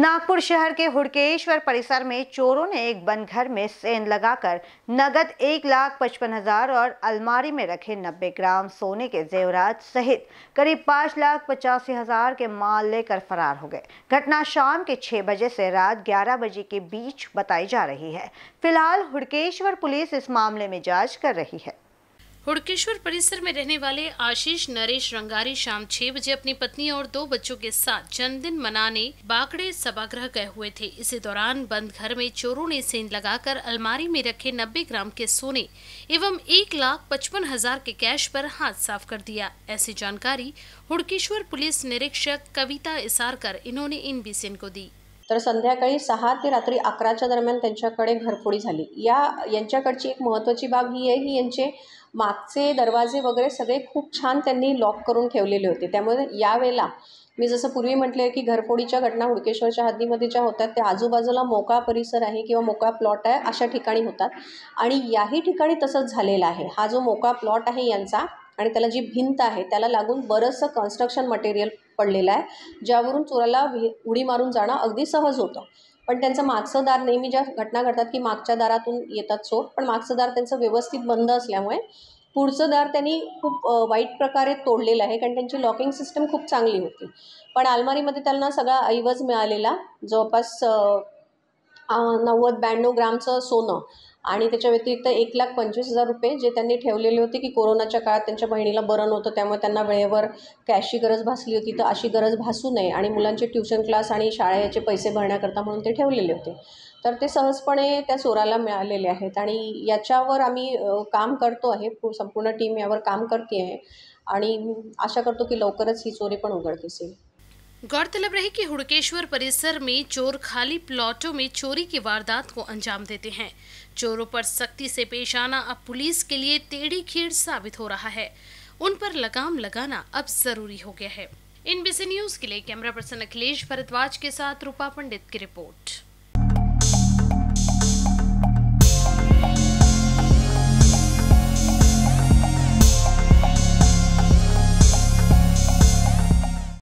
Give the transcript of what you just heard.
नागपुर शहर के हुड़केश्वर परिसर में चोरों ने एक बंद घर में सेन लगाकर नगद एक लाख पचपन हजार और अलमारी में रखे नब्बे ग्राम सोने के जेवरात सहित करीब पाँच लाख पचासी हजार के माल लेकर फरार हो गए घटना शाम के छह बजे से रात ग्यारह बजे के बीच बताई जा रही है फिलहाल हुड़केश्वर पुलिस इस मामले में जांच कर रही है हुड़केश्वर परिसर में रहने वाले आशीष नरेश रंगारी शाम छह बजे अपनी पत्नी और दो बच्चों के साथ जन्मदिन मनाने बाकड़े सभागृह गए हुए थे इसी दौरान बंद घर में चोरों ने सेंध लगाकर अलमारी में रखे 90 ग्राम के सोने एवं एक लाख पचपन हजार के कैश पर हाथ साफ कर दिया ऐसी जानकारी हुड़केश्वर पुलिस निरीक्षक कविता इसारकर इन्होंने इन बी को दी तर संध्याकाळी सहा ते रात्री अकराच्या दरम्यान त्यांच्याकडे घरफोडी झाली या यांच्याकडची एक महत्त्वाची बाब ही आहे की यांचे मागचे दरवाजे वगैरे सगळे खूप छान त्यांनी लॉक करून ठेवलेले होते त्यामुळे यावेळेला मी जसं पूर्वी म्हटले की घरफोडीच्या घटना हुडकेश्वरच्या हद्दीमध्ये ज्या होतात त्या आजूबाजूला मोकळा परिसर आहे किंवा मोकळा प्लॉट आहे अशा ठिकाणी होतात आणि याही ठिकाणी तसंच झालेलं आहे हा जो मोका प्लॉट आहे यांचा आणि त्याला जी भिंत आहे त्याला लागून बरंचसं कन्स्ट्रक्शन मटेरियल पडलेला आहे ज्यावरून चोराला उडी मारून जाणं अगदी सहज होतं पण त्यांचं मागचं दार नेहमी ज्या घटना घडतात की मागच्या दारातून येतात चोर पण मागचं दार त्यांचं व्यवस्थित बंद असल्यामुळे पुढचं दार त्यांनी खूप वाईट प्रकारे तोडलेलं आहे कारण त्यांची लॉकिंग सिस्टम खूप चांगली होती पण आलमारीमध्ये त्यांना सगळा ऐवज मिळालेला जवळपास नव्वद ब्याण्णव ग्रामचं सोनं आणि त्याच्या व्यतिरिक्त एक लाख पंचवीस हजार रुपये जे त्यांनी ठेवलेले होते की कोरोनाच्या काळात त्यांच्या बहिणीला बरं नव्हतं त्यामुळे त्यांना वेळेवर कॅशची गरज भासली होती तर अशी गरज भासू नये आणि मुलांचे ट्युशन क्लास आणि शाळेचे पैसे भरण्याकरता म्हणून ते ठेवलेले होते तर ते सहजपणे त्या चोराला मिळालेले आहेत आणि याच्यावर आम्ही काम करतो आहे संपूर्ण टीम यावर काम करते आहे आणि आशा करतो की लवकरच ही चोरी पण उघडते येईल गौरतलब रहे कि हुड़केश्वर परिसर में चोर खाली प्लॉटों में चोरी की वारदात को अंजाम देते हैं चोरों पर सख्ती से पेश आना अब पुलिस के लिए टेढ़ी खीर साबित हो रहा है उन पर लगाम लगाना अब जरूरी हो गया है इन बीसी न्यूज के लिए कैमरा पर्सन अखिलेश भरद्वाज के साथ रूपा पंडित की रिपोर्ट